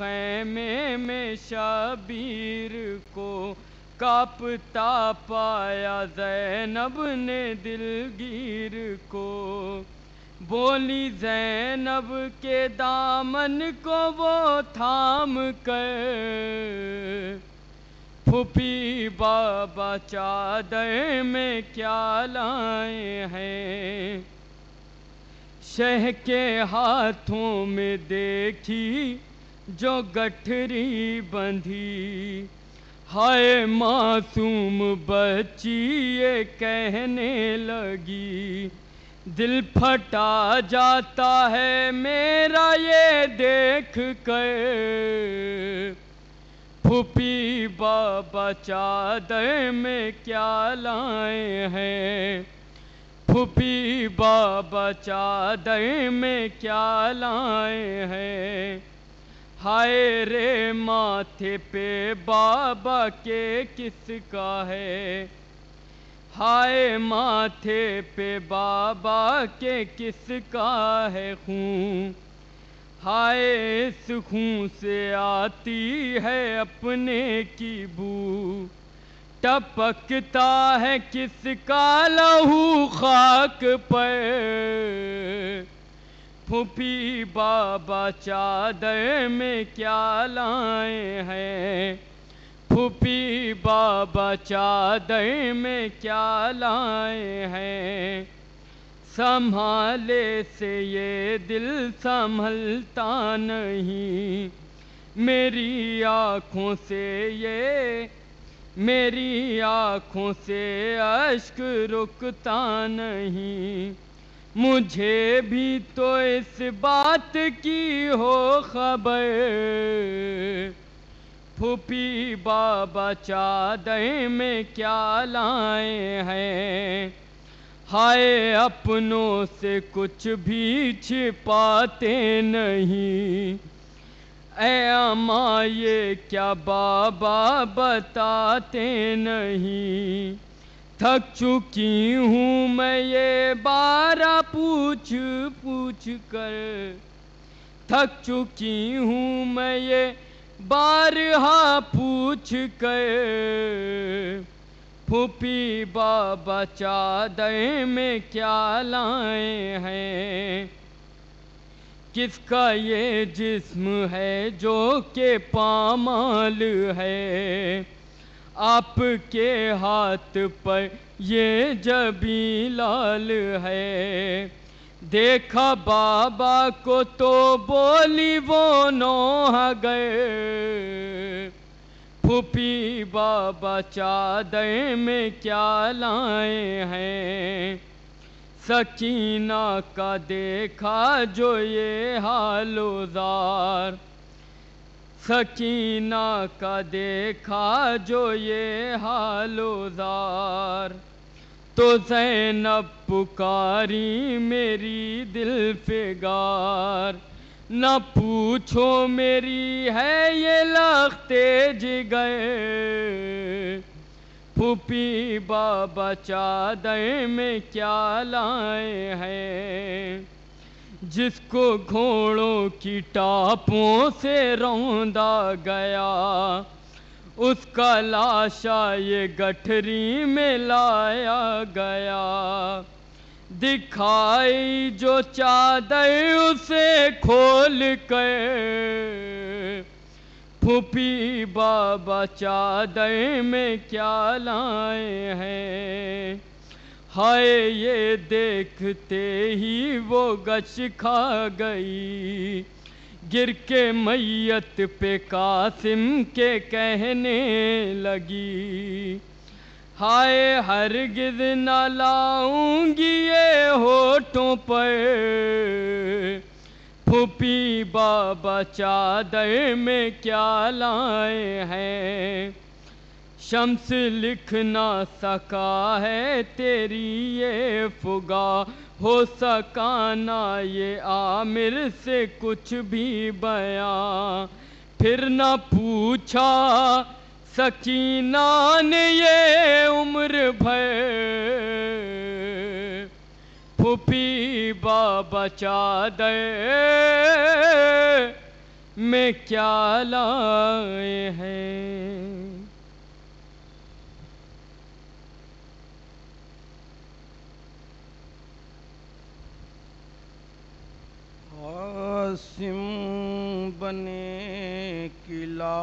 खैमे में शाबीर को कापता पाया जैनब ने दिलगीर को बोली जैनब के दामन को वो थाम कर फूफी बाबा चादर में क्या लाए हैं शह के हाथों में देखी जो गठरी बंधी हाय मासूम बची ये कहने लगी दिल फटा जाता है मेरा ये देख कर फूपी बाबा चादर में क्या लाए हैं फूपी बाबा चादर में क्या लाए हैं हाय रे माथे पे बाबा के किसका है हाय माथे पे बाबा के किसका है खून हाय इस खूँ से आती है अपने की बू टपकता है किसका लहू खाक पर फूफी बाबा चादर में क्या लाए हैं फूफी बाबा चादर में क्या लाए हैं संभाले से ये दिल संभलता नहीं मेरी आँखों से ये मेरी आँखों से अश्क रुकता नहीं मुझे भी तो इस बात की हो खबर फूफी बाबा चादे में क्या लाए हैं हाय अपनों से कुछ भी छिपाते नहीं ए अमा ये क्या बाबा बताते नहीं थक चुकी हूँ मैं ये बारा पूछ पूछ कर थक चुकी हूँ मैं ये बारहा पूछ कर फूफी बाबा चादर में क्या लाए हैं किसका ये जिस्म है जो के पामाल है आपके हाथ पर ये जबी लाल है देखा बाबा को तो बोली वो नो गए फूफी बाबा चादर में क्या लाए हैं सकीना का देखा जो ये हालोदार सकीना का देखा जो ये हालोदार तो जैनब पुकारी मेरी दिल फिगार न पूछो मेरी है ये लगते गए फूपी बाबा चादर में क्या लाए हैं जिसको घोड़ों की टापों से रौंदा गया उसका लाशा ये गठरी में लाया गया दिखाई जो चादर उसे खोल कर फूफी बाबा चादर में क्या लाए हैं हाय ये देखते ही वो गश खा गई गिर के मैयत पे कासिम के कहने लगी हाय हर गिद न लाऊंगी ये होठों पर फूपी बाबा चादर में क्या लाए हैं शम्स लिख ना सका है तेरी ये फुगा हो सका ना ये आमिर से कुछ भी बया फिर ना पूछा सकीना ने ये उम्र भय फूफी बाबा दे में क्या लाए हैं कासिम बने किला